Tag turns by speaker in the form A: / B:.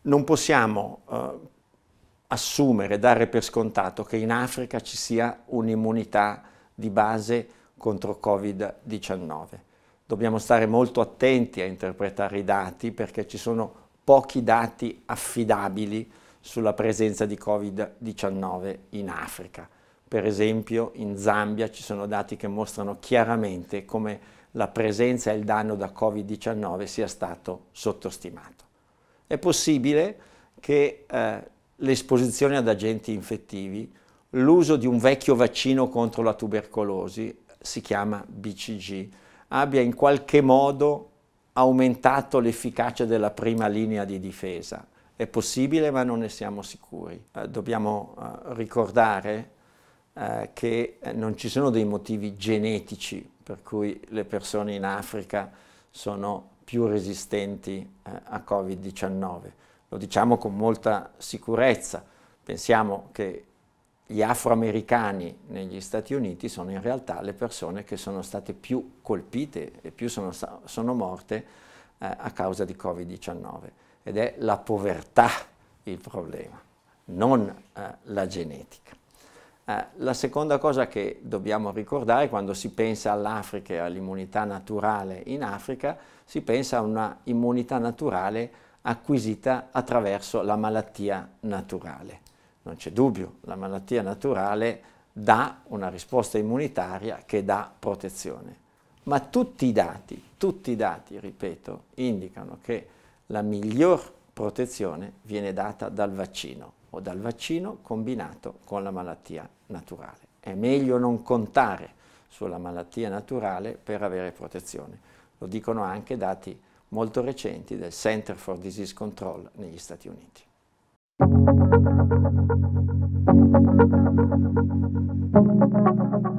A: Non possiamo eh, assumere, dare per scontato che in Africa ci sia un'immunità di base contro Covid-19. Dobbiamo stare molto attenti a interpretare i dati perché ci sono pochi dati affidabili sulla presenza di Covid-19 in Africa. Per esempio in Zambia ci sono dati che mostrano chiaramente come la presenza e il danno da Covid-19 sia stato sottostimato. È possibile che eh, l'esposizione ad agenti infettivi, l'uso di un vecchio vaccino contro la tubercolosi, si chiama BCG, abbia in qualche modo aumentato l'efficacia della prima linea di difesa è possibile ma non ne siamo sicuri. Eh, dobbiamo eh, ricordare eh, che non ci sono dei motivi genetici per cui le persone in Africa sono più resistenti a Covid-19. Lo diciamo con molta sicurezza. Pensiamo che gli afroamericani negli Stati Uniti sono in realtà le persone che sono state più colpite e più sono, sono morte eh, a causa di Covid-19 ed è la povertà il problema, non eh, la genetica. Eh, la seconda cosa che dobbiamo ricordare quando si pensa all'Africa e all'immunità naturale in Africa, si pensa a una immunità naturale acquisita attraverso la malattia naturale. Non c'è dubbio, la malattia naturale dà una risposta immunitaria che dà protezione. Ma tutti i dati, tutti i dati, ripeto, indicano che la miglior protezione viene data dal vaccino o dal vaccino combinato con la malattia naturale. È meglio non contare sulla malattia naturale per avere protezione. Lo dicono anche dati molto recenti del Center for Disease Control negli Stati Uniti. Thank you.